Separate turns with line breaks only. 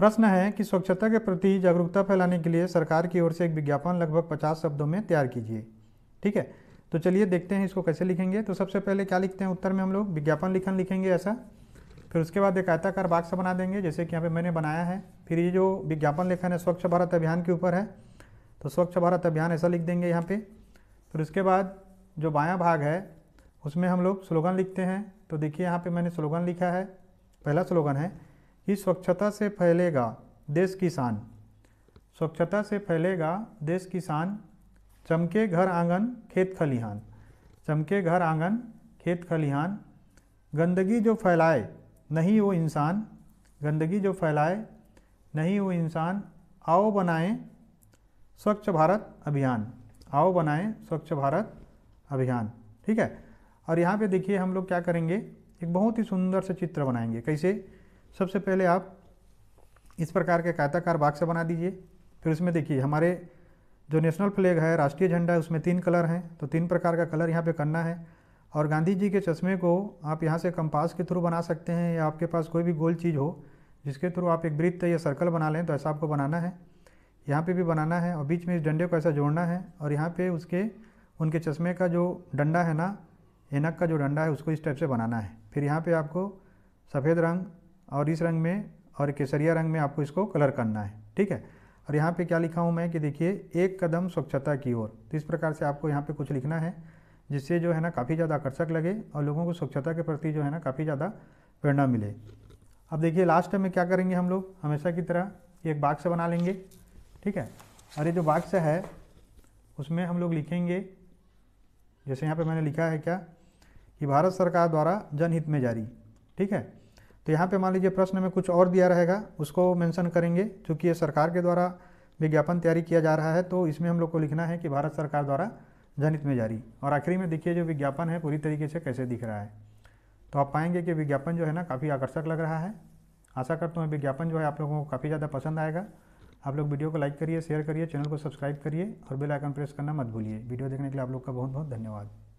प्रश्न है कि स्वच्छता के प्रति जागरूकता फैलाने के लिए सरकार की ओर से एक विज्ञापन लगभग पचास शब्दों में तैयार कीजिए ठीक है तो चलिए देखते हैं इसको कैसे लिखेंगे तो सबसे पहले क्या लिखते हैं उत्तर में हम लोग विज्ञापन लिखन लिखेंगे ऐसा फिर उसके बाद एक आयताकार बाक्स बना देंगे जैसे कि यहाँ पे मैंने बनाया है फिर ये जो विज्ञापन लेखन है स्वच्छ भारत अभियान के ऊपर है तो स्वच्छ भारत अभियान ऐसा लिख देंगे यहाँ पे फिर उसके बाद जो बाया भाग है उसमें हम लोग स्लोगन लिखते हैं तो देखिए यहाँ पे मैंने स्लोगन लिखा है पहला स्लोगन है कि स्वच्छता से फैलेगा देश किसान स्वच्छता से फैलेगा देश किसान चमके घर आंगन खेत खलिहान चमके घर आंगन खेत खलिहान गंदगी जो फैलाए नहीं वो इंसान गंदगी जो फैलाए नहीं वो इंसान आओ बनाएं स्वच्छ भारत अभियान आओ बनाएं स्वच्छ भारत अभियान ठीक है और यहाँ पे देखिए हम लोग क्या करेंगे एक बहुत ही सुंदर से चित्र बनाएंगे कैसे सबसे पहले आप इस प्रकार के कायताकार बाक्स बना दीजिए फिर उसमें देखिए हमारे जो नेशनल फ्लैग है राष्ट्रीय झंडा है उसमें तीन कलर हैं तो तीन प्रकार का कलर यहाँ पे करना है और गांधी जी के चश्मे को आप यहाँ से कंपास के थ्रू बना सकते हैं या आपके पास कोई भी गोल चीज़ हो जिसके थ्रू आप एक वृत्त या सर्कल बना लें तो ऐसा आपको बनाना है यहाँ पे भी बनाना है और बीच में इस डंडे को ऐसा जोड़ना है और यहाँ पे उसके उनके चश्मे का जो डंडा है ना एनक का जो डंडा है उसको इस टाइप से बनाना है फिर यहाँ पर आपको सफ़ेद रंग और इस रंग में और केसरिया रंग में आपको इसको कलर करना है ठीक है और यहाँ पे क्या लिखा हूँ मैं कि देखिए एक कदम स्वच्छता की ओर तो इस प्रकार से आपको यहाँ पे कुछ लिखना है जिससे जो है ना काफ़ी ज़्यादा आकर्षक लगे और लोगों को स्वच्छता के प्रति जो है ना काफ़ी ज़्यादा प्रेरणा मिले अब देखिए लास्ट में क्या करेंगे हम लोग हमेशा की तरह एक बाक्स बना लेंगे ठीक है और ये जो बाक्स है उसमें हम लोग लिखेंगे जैसे यहाँ पर मैंने लिखा है क्या कि भारत सरकार द्वारा जनहित में जारी ठीक है तो यहाँ पे मान लीजिए प्रश्न में कुछ और दिया रहेगा उसको मेंशन करेंगे क्योंकि ये सरकार के द्वारा विज्ञापन तैयारी किया जा रहा है तो इसमें हम लोग को लिखना है कि भारत सरकार द्वारा जनित में जारी और आखिरी में देखिए जो विज्ञापन है पूरी तरीके से कैसे दिख रहा है तो आप पाएंगे कि विज्ञापन जो है ना काफ़ी आकर्षक लग रहा है आशा करता हूँ विज्ञापन जो है आप लोगों को काफ़ी ज़्यादा पसंद आएगा आप लोग वीडियो को लाइक करिए शेयर करिए चैनल को सब्सक्राइब करिए और बेल आइकन प्रेस करना मत भूलिए वीडियो देखने के लिए आप लोग का बहुत बहुत धन्यवाद